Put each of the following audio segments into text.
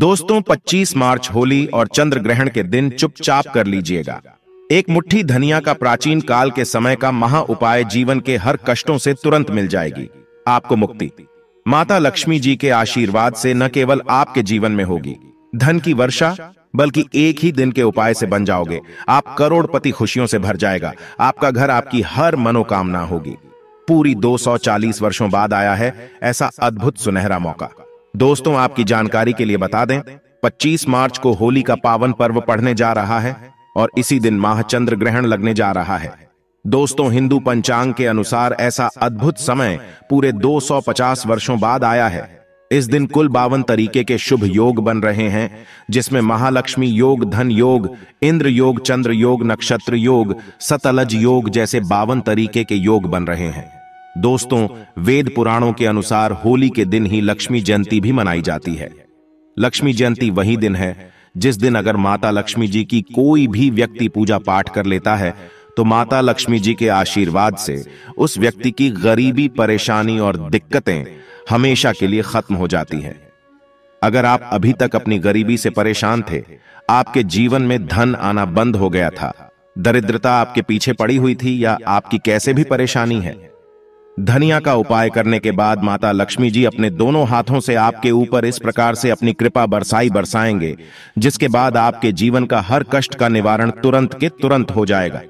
दोस्तों 25 मार्च होली और चंद्र ग्रहण के दिन चुपचाप कर लीजिएगा एक मुट्ठी धनिया का प्राचीन काल के समय का महा उपाय जीवन के हर कष्टों से तुरंत मिल जाएगी आपको मुक्ति माता लक्ष्मी जी के आशीर्वाद से न केवल आपके जीवन में होगी धन की वर्षा बल्कि एक ही दिन के उपाय से बन जाओगे आप करोड़पति खुशियों से भर जाएगा आपका घर आपकी हर मनोकामना होगी पूरी 240 वर्षों बाद आया है ऐसा अद्भुत सुनहरा मौका दोस्तों आपकी जानकारी के लिए बता दें 25 मार्च को होली का पावन पर्व पढ़ने जा रहा है और इसी दिन महाचंद्र ग्रहण लगने जा रहा है दोस्तों हिंदू पंचांग के अनुसार ऐसा अद्भुत समय पूरे 250 वर्षों बाद आया है इस दिन कुल बावन तरीके के शुभ योग बन रहे हैं जिसमें महालक्ष्मी योग धन योग इंद्र योग चंद्र योग नक्षत्र योग सतलज योग जैसे बावन तरीके के योग बन रहे हैं दोस्तों वेद पुराणों के अनुसार होली के दिन ही लक्ष्मी जयंती भी मनाई जाती है लक्ष्मी जयंती वही दिन है जिस दिन अगर माता लक्ष्मी जी की कोई भी व्यक्ति पूजा पाठ कर लेता है तो माता लक्ष्मी जी के आशीर्वाद से उस व्यक्ति की गरीबी परेशानी और दिक्कतें हमेशा के लिए खत्म हो जाती हैं अगर आप अभी तक अपनी गरीबी से परेशान थे आपके जीवन में धन आना बंद हो गया था दरिद्रता आपके पीछे पड़ी हुई थी या आपकी कैसे भी परेशानी है धनिया का उपाय करने के बाद माता लक्ष्मी जी अपने दोनों हाथों से आपके ऊपर इस प्रकार से अपनी कृपा बरसाई बरसाएंगे जिसके बाद आपके जीवन का हर कष्ट का निवारण तुरंत के तुरंत हो जाएगा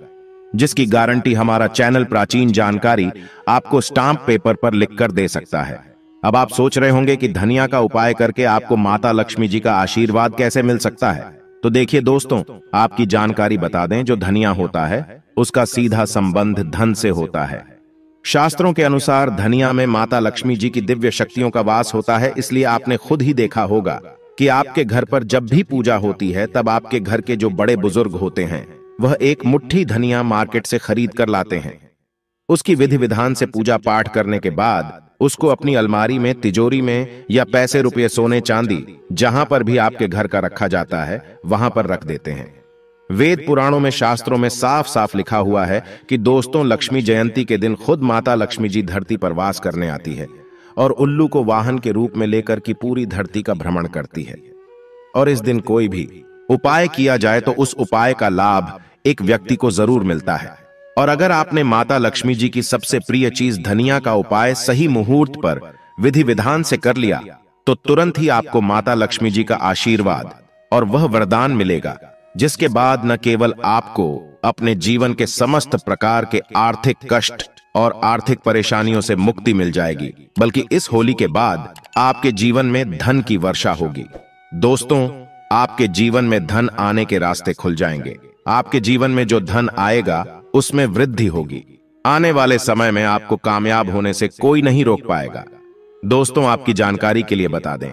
जिसकी गारंटी हमारा चैनल प्राचीन जानकारी आपको स्टाम्प पेपर पर लिखकर दे सकता है अब आप सोच रहे होंगे कि धनिया का उपाय करके आपको माता लक्ष्मी जी का आशीर्वाद कैसे मिल सकता है तो देखिए दोस्तों आपकी जानकारी बता दें जो धनिया होता है उसका सीधा संबंध धन से होता है शास्त्रों के अनुसार धनिया में माता लक्ष्मी जी की दिव्य शक्तियों का वास होता है इसलिए आपने खुद ही देखा होगा कि आपके घर पर जब भी पूजा होती है तब आपके घर के जो बड़े बुजुर्ग होते हैं वह एक मुट्ठी धनिया मार्केट से खरीद कर लाते हैं उसकी विधि विधान से पूजा पाठ करने के बाद उसको अपनी अलमारी में तिजोरी में या पैसे रुपये सोने चांदी जहां पर भी आपके घर का रखा जाता है वहां पर रख देते हैं वेद पुराणों में शास्त्रों में साफ साफ लिखा हुआ है कि दोस्तों लक्ष्मी जयंती के दिन खुद माता लक्ष्मी जी धरती पर वास करने आती है और उल्लू को वाहन के रूप में लेकर की पूरी धरती का भ्रमण करती है और इस दिन कोई भी उपाय किया जाए तो उस उपाय का लाभ एक व्यक्ति को जरूर मिलता है और अगर आपने माता लक्ष्मी जी की सबसे प्रिय चीज धनिया का उपाय सही मुहूर्त पर विधि विधान से कर लिया तो तुरंत ही आपको माता लक्ष्मी जी का आशीर्वाद और वह वरदान मिलेगा जिसके बाद न केवल आपको अपने जीवन के समस्त प्रकार के आर्थिक कष्ट और आर्थिक परेशानियों से मुक्ति मिल जाएगी बल्कि इस होली के बाद आपके जीवन में धन की वर्षा होगी दोस्तों आपके जीवन में धन आने के रास्ते खुल जाएंगे आपके जीवन में जो धन आएगा उसमें वृद्धि होगी आने वाले समय में आपको कामयाब होने से कोई नहीं रोक पाएगा दोस्तों आपकी जानकारी के लिए बता दें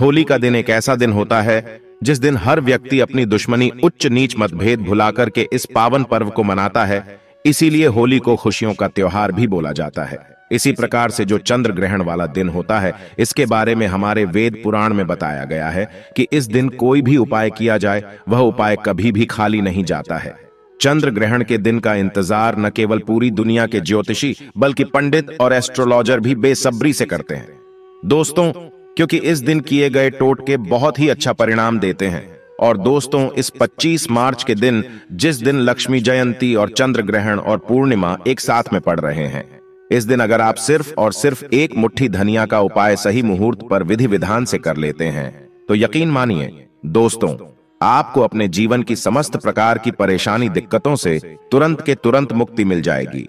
होली का दिन एक ऐसा दिन होता है जिस दिन हर व्यक्ति अपनी दुश्मनी उच्च नीच मतभेद भुला करके इस पावन पर्व को मनाता है इसीलिए होली को खुशियों का त्योहार भी बोला जाता है इसी प्रकार से जो चंद्र ग्रहण वाला दिन होता है इसके बारे में हमारे वेद पुराण में बताया गया है कि इस दिन कोई भी उपाय किया जाए वह उपाय कभी भी खाली नहीं जाता है चंद्र ग्रहण के दिन का इंतजार न केवल पूरी दुनिया के ज्योतिषी बल्कि पंडित और एस्ट्रोलॉजर भी बेसब्री से करते हैं दोस्तों क्योंकि इस दिन किए गए टोटके बहुत ही अच्छा परिणाम देते हैं और दोस्तों इस 25 मार्च के दिन जिस दिन लक्ष्मी जयंती और चंद्र ग्रहण और पूर्णिमा एक साथ में पड़ रहे हैं इस दिन अगर आप सिर्फ और सिर्फ एक मुट्ठी धनिया का उपाय सही मुहूर्त पर विधि विधान से कर लेते हैं तो यकीन मानिए दोस्तों आपको अपने जीवन की समस्त प्रकार की परेशानी दिक्कतों से तुरंत के तुरंत मुक्ति मिल जाएगी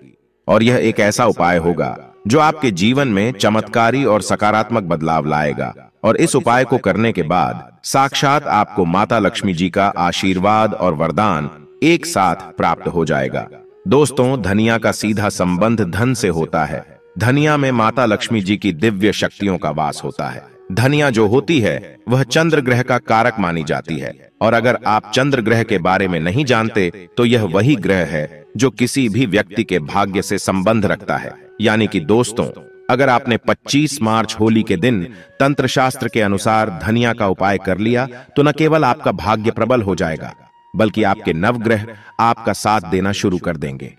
और यह एक ऐसा उपाय होगा जो आपके जीवन में चमत्कारी और सकारात्मक बदलाव लाएगा और इस उपाय को करने के बाद साक्षात आपको माता लक्ष्मी जी का आशीर्वाद और वरदान एक साथ प्राप्त हो जाएगा दोस्तों धनिया का सीधा संबंध धन से होता है धनिया में माता लक्ष्मी जी की दिव्य शक्तियों का वास होता है धनिया जो होती है वह चंद्र ग्रह का कारक मानी जाती है और अगर आप चंद्र ग्रह के बारे में नहीं जानते तो यह वही ग्रह है जो किसी भी व्यक्ति के भाग्य से संबंध रखता है यानी कि दोस्तों अगर आपने 25 मार्च होली के दिन तंत्र शास्त्र के अनुसार धनिया का उपाय कर लिया तो न केवल आपका भाग्य प्रबल हो जाएगा बल्कि आपके नवग्रह आपका साथ देना शुरू कर देंगे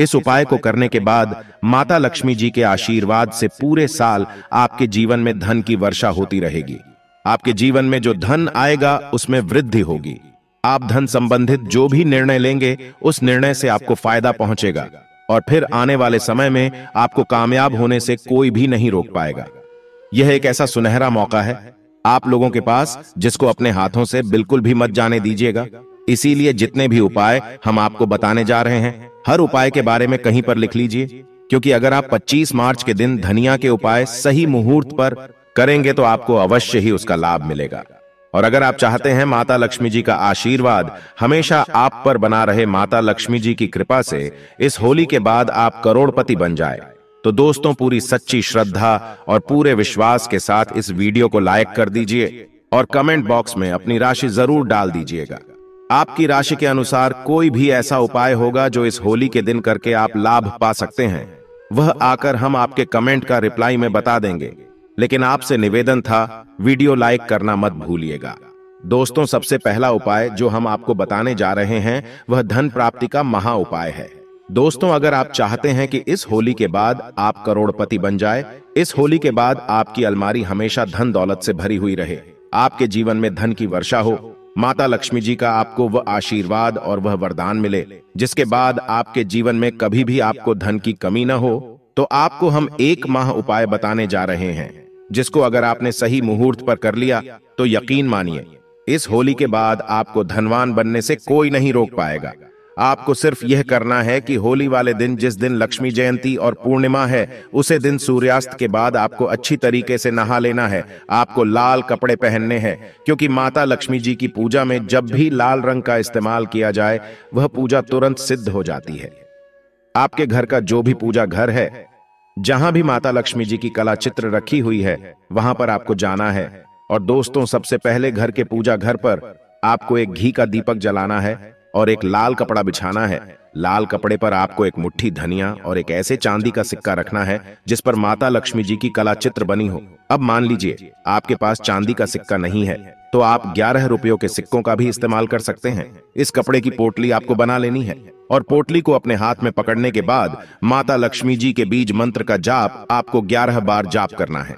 इस उपाय को करने के बाद माता लक्ष्मी जी के आशीर्वाद से पूरे साल आपके जीवन में धन की वर्षा होती रहेगी आपके जीवन में जो धन आएगा उसमें वृद्धि होगी आप धन संबंधित जो भी निर्णय लेंगे उस निर्णय से आपको फायदा पहुंचेगा और फिर आने वाले समय में आपको कामयाब होने से कोई भी नहीं रोक पाएगा यह एक ऐसा सुनहरा मौका है आप लोगों के पास जिसको अपने हाथों से बिल्कुल भी मत जाने दीजिएगा इसीलिए जितने भी उपाय हम आपको बताने जा रहे हैं हर उपाय के बारे में कहीं पर लिख लीजिए क्योंकि अगर आप 25 मार्च के दिन धनिया के उपाय सही मुहूर्त पर करेंगे तो आपको अवश्य ही उसका लाभ मिलेगा और अगर आप चाहते हैं माता लक्ष्मी जी का आशीर्वाद हमेशा आप पर बना रहे माता लक्ष्मी जी की कृपा से इस होली के बाद आप करोड़पति बन जाए तो दोस्तों पूरी सच्ची श्रद्धा और पूरे विश्वास के साथ इस वीडियो को लाइक कर दीजिए और कमेंट बॉक्स में अपनी राशि जरूर डाल दीजिएगा आपकी राशि के अनुसार कोई भी ऐसा उपाय होगा जो इस होली के दिन करके आप लाभ पा सकते हैं वह आकर हम आपके कमेंट का रिप्लाई में बता देंगे लेकिन आपसे निवेदन था वीडियो लाइक करना मत भूलिएगा दोस्तों सबसे पहला उपाय जो हम आपको बताने जा रहे हैं वह धन प्राप्ति का महा उपाय है दोस्तों अगर आप चाहते हैं कि इस होली के बाद आप करोड़पति बन जाए इस होली के बाद आपकी अलमारी हमेशा धन दौलत से भरी हुई रहे आपके जीवन में धन की वर्षा हो माता लक्ष्मी जी का आपको वह आशीर्वाद और वह वरदान मिले जिसके बाद आपके जीवन में कभी भी आपको धन की कमी न हो तो आपको हम एक माह उपाय बताने जा रहे हैं जिसको अगर आपने सही मुहूर्त पर कर लिया तो यकीन मानिए इस होली के बाद आपको धनवान बनने से कोई नहीं रोक पाएगा आपको सिर्फ यह करना है कि होली वाले दिन जिस दिन लक्ष्मी जयंती और पूर्णिमा है उसे दिन सूर्यास्त के बाद आपको अच्छी तरीके से नहा लेना है आपको लाल कपड़े पहनने हैं क्योंकि माता लक्ष्मी जी की पूजा में जब भी लाल रंग का इस्तेमाल किया जाए वह पूजा तुरंत सिद्ध हो जाती है आपके घर का जो भी पूजा घर है जहां भी माता लक्ष्मी जी की कला चित्र रखी हुई है वहां पर आपको जाना है और दोस्तों सबसे पहले घर के पूजा घर पर आपको एक घी का दीपक जलाना है और एक लाल कपड़ा बिछाना है लाल कपड़े पर आपको एक मुट्ठी धनिया और एक ऐसे चांदी का सिक्का रखना है जिस पर माता लक्ष्मी जी की कला चित्र बनी हो अब मान लीजिए आपके पास चांदी का सिक्का नहीं है तो आप ग्यारह रुपयों के सिक्कों का भी इस्तेमाल कर सकते हैं इस कपड़े की पोटली आपको बना लेनी है और पोटली को अपने हाथ में पकड़ने के बाद माता लक्ष्मी जी के बीज मंत्र का जाप आपको ग्यारह बार जाप करना है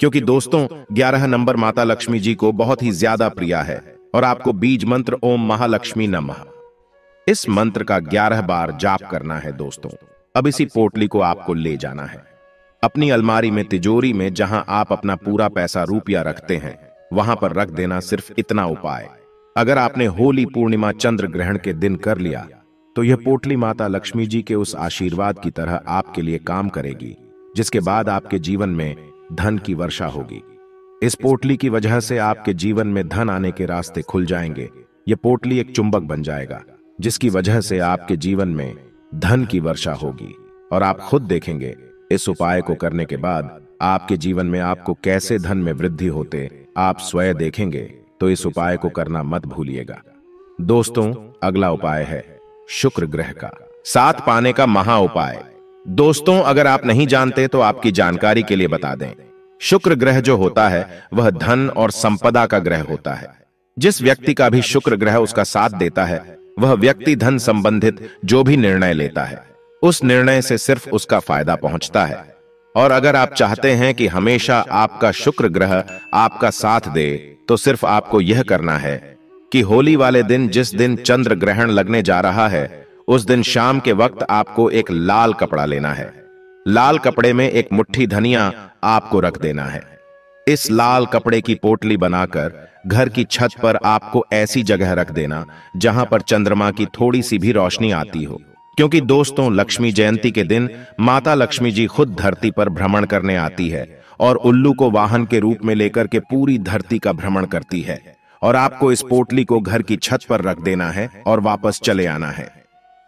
क्योंकि दोस्तों ग्यारह नंबर माता लक्ष्मी जी को बहुत ही ज्यादा प्रिय है और आपको बीज मंत्र ओम महालक्ष्मी नमः इस मंत्र का ग्यारह बार जाप करना है दोस्तों अब इसी पोटली को आपको ले जाना है अपनी अलमारी में तिजोरी में जहां आप अपना पूरा पैसा रुपया रखते हैं वहां पर रख देना सिर्फ इतना उपाय अगर आपने होली पूर्णिमा चंद्र ग्रहण के दिन कर लिया तो यह पोटली माता लक्ष्मी जी के उस आशीर्वाद की तरह आपके लिए काम करेगी जिसके बाद आपके जीवन में धन की वर्षा होगी इस पोटली की वजह से आपके जीवन में धन आने के रास्ते खुल जाएंगे यह पोटली एक चुंबक बन जाएगा जिसकी वजह से आपके जीवन में धन की वर्षा होगी और आप खुद देखेंगे इस उपाय को करने के बाद आपके जीवन में आपको कैसे धन में वृद्धि होते आप स्वयं देखेंगे तो इस उपाय को करना मत भूलिएगा दोस्तों अगला उपाय है शुक्र ग्रह का साथ पाने का महा उपाय दोस्तों अगर आप नहीं जानते तो आपकी जानकारी के लिए बता दें शुक्र ग्रह जो होता है वह धन और संपदा का ग्रह होता है जिस व्यक्ति का भी शुक्र ग्रह उसका साथ देता है वह व्यक्ति धन संबंधित जो भी निर्णय लेता है उस निर्णय से सिर्फ उसका फायदा पहुंचता है और अगर आप चाहते हैं कि हमेशा आपका शुक्र ग्रह आपका साथ दे तो सिर्फ आपको यह करना है कि होली वाले दिन जिस दिन चंद्र ग्रहण लगने जा रहा है उस दिन शाम के वक्त आपको एक लाल कपड़ा लेना है लाल कपड़े में एक मुट्ठी धनिया आपको रख देना है इस लाल कपड़े की पोटली बनाकर घर की छत पर आपको ऐसी जगह रख देना जहां पर चंद्रमा की थोड़ी सी भी रोशनी आती हो क्योंकि दोस्तों लक्ष्मी जयंती के दिन माता लक्ष्मी जी खुद धरती पर भ्रमण करने आती है और उल्लू को वाहन के रूप में लेकर के पूरी धरती का भ्रमण करती है और आपको इस पोटली को घर की छत पर रख देना है और वापस चले आना है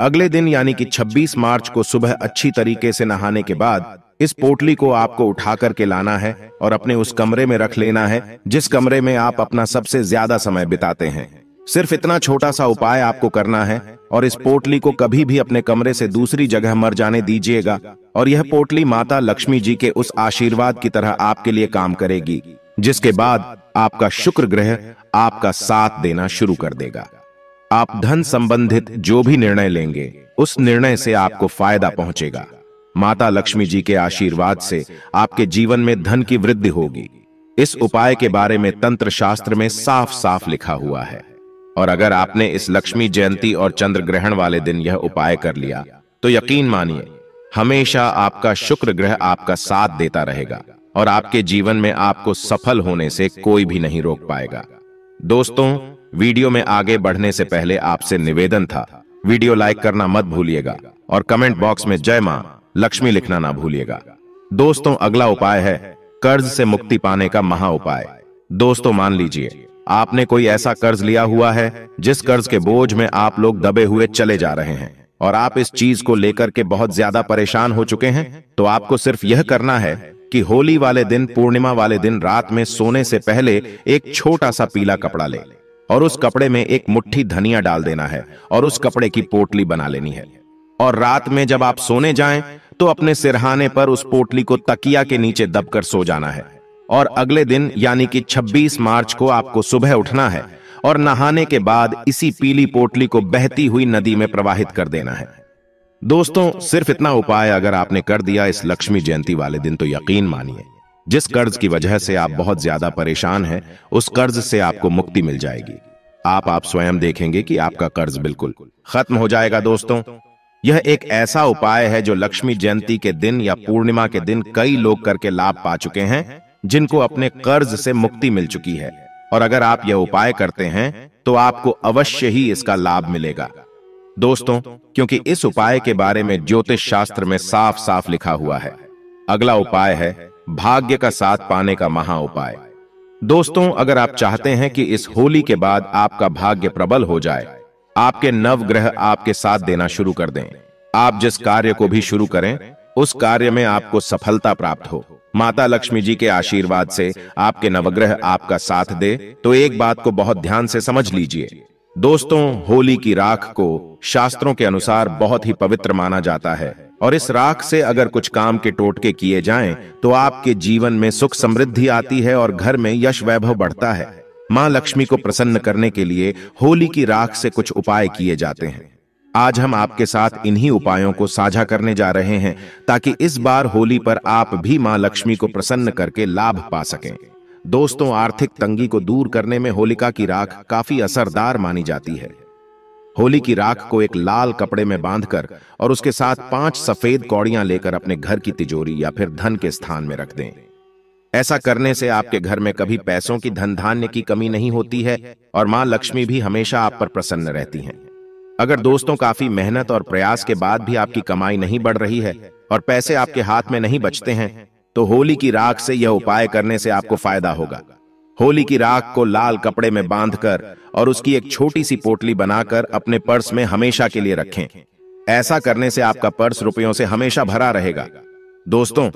अगले दिन यानी कि 26 मार्च को सुबह अच्छी तरीके से नहाने के बाद इस पोटली को आपको उठा करके लाना है और अपने उस कमरे में रख लेना है जिस कमरे में आप अपना सबसे ज्यादा समय बिताते हैं सिर्फ इतना छोटा सा उपाय आपको करना है और इस पोटली को कभी भी अपने कमरे से दूसरी जगह मर जाने दीजिएगा और यह पोटली माता लक्ष्मी जी के उस आशीर्वाद की तरह आपके लिए काम करेगी जिसके बाद आपका शुक्र ग्रह आपका साथ देना शुरू कर देगा आप धन संबंधित जो भी निर्णय लेंगे उस निर्णय से आपको फायदा पहुंचेगा माता लक्ष्मी जी के आशीर्वाद से आपके जीवन में धन की वृद्धि होगी इस उपाय के बारे में तंत्र शास्त्र में साफ साफ लिखा हुआ है और अगर आपने इस लक्ष्मी जयंती और चंद्र ग्रहण वाले दिन यह उपाय कर लिया तो यकीन मानिए हमेशा आपका शुक्र ग्रह आपका साथ देता रहेगा और आपके जीवन में आपको सफल होने से कोई भी नहीं रोक पाएगा दोस्तों वीडियो में आगे बढ़ने से पहले आपसे निवेदन था वीडियो लाइक करना मत भूलिएगा और कमेंट बॉक्स में जय मां लक्ष्मी लिखना ना भूलिएगा दोस्तों अगला उपाय है कर्ज से मुक्ति पाने का महा उपाय दोस्तों मान लीजिए आपने कोई ऐसा कर्ज लिया हुआ है जिस कर्ज के बोझ में आप लोग दबे हुए चले जा रहे हैं और आप इस चीज को लेकर के बहुत ज्यादा परेशान हो चुके हैं तो आपको सिर्फ यह करना है कि होली वाले दिन पूर्णिमा वाले दिन रात में सोने से पहले एक छोटा सा पीला कपड़ा ले और उस कपड़े में एक मुट्ठी धनिया डाल देना है और उस कपड़े की पोटली बना लेनी है और रात में जब आप सोने जाएं तो अपने सिरहाने पर उस पोटली को तकिया के नीचे दबकर सो जाना है और अगले दिन यानी कि 26 मार्च को आपको सुबह उठना है और नहाने के बाद इसी पीली पोटली को बहती हुई नदी में प्रवाहित कर देना है दोस्तों सिर्फ इतना उपाय अगर आपने कर दिया इस लक्ष्मी जयंती वाले दिन तो यकीन मानिए जिस कर्ज की वजह से आप बहुत ज्यादा परेशान हैं उस कर्ज से आपको मुक्ति मिल जाएगी आप आप स्वयं देखेंगे कि आपका कर्ज बिल्कुल खत्म हो जाएगा दोस्तों यह एक ऐसा उपाय है जो लक्ष्मी जयंती के दिन या पूर्णिमा के दिन कई लोग करके लाभ पा चुके हैं जिनको अपने कर्ज से मुक्ति मिल चुकी है और अगर आप यह उपाय करते हैं तो आपको अवश्य ही इसका लाभ मिलेगा दोस्तों क्योंकि इस उपाय के बारे में ज्योतिष शास्त्र में साफ साफ लिखा हुआ है अगला उपाय है भाग्य का साथ पाने का महा उपाय दोस्तों अगर आप चाहते हैं कि इस होली के बाद आपका भाग्य प्रबल हो जाए आपके नव ग्रह आपके साथ देना शुरू कर दें आप जिस कार्य को भी शुरू करें उस कार्य में आपको सफलता प्राप्त हो माता लक्ष्मी जी के आशीर्वाद से आपके नवग्रह आपका साथ दे तो एक बात को बहुत ध्यान से समझ लीजिए दोस्तों होली की राख को शास्त्रों के अनुसार बहुत ही पवित्र माना जाता है और इस राख से अगर कुछ काम के टोटके किए जाएं तो आपके जीवन में सुख समृद्धि आती है और घर में यश वैभव बढ़ता है माँ लक्ष्मी को प्रसन्न करने के लिए होली की राख से कुछ उपाय किए जाते हैं आज हम आपके साथ इन्हीं उपायों को साझा करने जा रहे हैं ताकि इस बार होली पर आप भी मां लक्ष्मी को प्रसन्न करके लाभ पा सकें दोस्तों आर्थिक तंगी को दूर करने में होलिका की राख काफी असरदार मानी जाती है होली की राख को एक लाल कपड़े में बांधकर और उसके साथ पांच सफेद कौड़ियां लेकर अपने घर की तिजोरी या फिर धन के स्थान में रख दें ऐसा करने से आपके घर में कभी पैसों की धन धान्य की कमी नहीं होती है और मां लक्ष्मी भी हमेशा आप पर प्रसन्न रहती हैं अगर दोस्तों काफी मेहनत और प्रयास के बाद भी आपकी कमाई नहीं बढ़ रही है और पैसे आपके हाथ में नहीं बचते हैं तो, तो होली की राख से यह उपाय करने से आपको फायदा होगा होली की राख को लाल कपड़े में बांधकर और उसकी एक छोटी सी पोटली बनाकर अपने पर्स में हमेशा के लिए रखें ऐसा करने से आपका पर्स रुपयों से हमेशा भरा रहेगा दोस्तों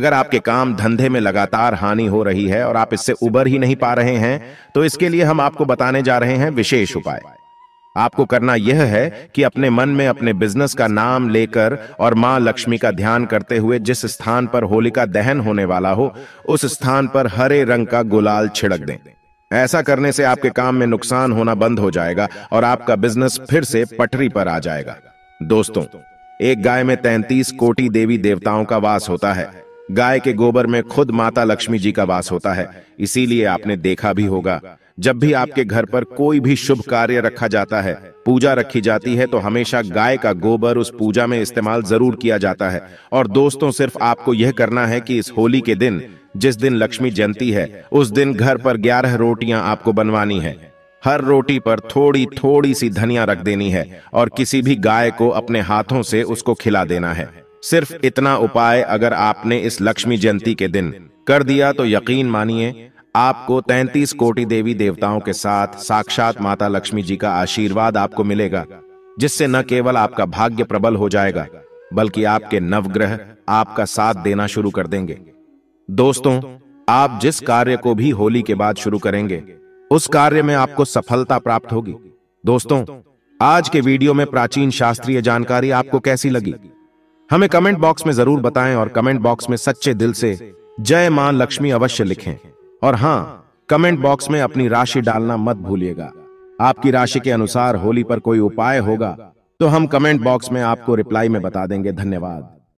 अगर आपके काम धंधे में लगातार हानि हो रही है और आप इससे उबर ही नहीं पा रहे हैं तो इसके लिए हम आपको बताने जा रहे हैं विशेष उपाय आपको करना यह है कि अपने मन में अपने बिजनेस का नाम लेकर और मां लक्ष्मी का ध्यान करते हुए जिस स्थान पर होलिका दहन होने वाला हो उस स्थान पर हरे रंग का गुलाल छिड़क दें ऐसा करने से आपके काम में नुकसान होना बंद हो जाएगा और आपका बिजनेस फिर से पटरी पर आ जाएगा दोस्तों एक गाय में तैंतीस कोटि देवी देवताओं का वास होता है गाय के गोबर में खुद माता लक्ष्मी जी का वास होता है इसीलिए आपने देखा भी होगा जब भी आपके घर पर कोई भी शुभ कार्य रखा जाता है पूजा रखी जाती है तो हमेशा गाय का गोबर उस पूजा में इस्तेमाल जरूर किया जाता है और दोस्तों सिर्फ आपको यह करना है कि इस होली के दिन जिस दिन लक्ष्मी जयंती है उस दिन घर पर ग्यारह रोटियां आपको बनवानी है हर रोटी पर थोड़ी थोड़ी सी धनिया रख देनी है और किसी भी गाय को अपने हाथों से उसको खिला देना है सिर्फ इतना उपाय अगर आपने इस लक्ष्मी जयंती के दिन कर दिया तो यकीन मानिए आपको 33 कोटि देवी देवताओं के साथ साक्षात माता लक्ष्मी जी का आशीर्वाद आपको मिलेगा जिससे न केवल आपका भाग्य प्रबल हो जाएगा बल्कि आपके नवग्रह आपका साथ देना शुरू कर देंगे दोस्तों आप जिस कार्य को भी होली के बाद शुरू करेंगे उस कार्य में आपको सफलता प्राप्त होगी दोस्तों आज के वीडियो में प्राचीन शास्त्रीय जानकारी आपको कैसी लगी हमें कमेंट बॉक्स में जरूर बताएं और कमेंट बॉक्स में सच्चे दिल से जय मां लक्ष्मी अवश्य लिखें और हाँ कमेंट बॉक्स में अपनी राशि डालना मत भूलिएगा आपकी राशि के अनुसार होली पर कोई उपाय होगा तो हम कमेंट बॉक्स में आपको रिप्लाई में बता देंगे धन्यवाद